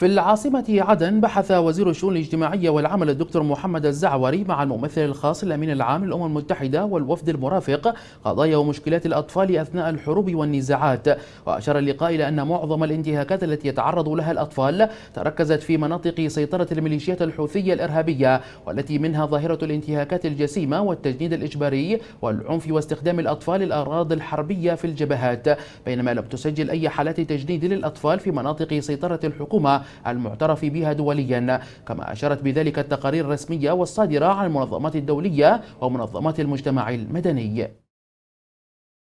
في العاصمة عدن بحث وزير الشؤون الاجتماعية والعمل الدكتور محمد الزعوري مع الممثل الخاص الأمين العام للأمم المتحدة والوفد المرافق قضايا ومشكلات الأطفال أثناء الحروب والنزاعات وأشار اللقاء إلى أن معظم الانتهاكات التي يتعرض لها الأطفال تركزت في مناطق سيطرة الميليشيات الحوثية الإرهابية والتي منها ظاهرة الانتهاكات الجسيمة والتجنيد الإجباري والعنف واستخدام الأطفال الأراضي الحربية في الجبهات بينما لم تسجل أي حالات تجنيد للأطفال في مناطق سيطرة الحكومة المعترف بها دوليا كما أشارت بذلك التقارير الرسمية والصادرة عن المنظمات الدولية ومنظمات المجتمع المدني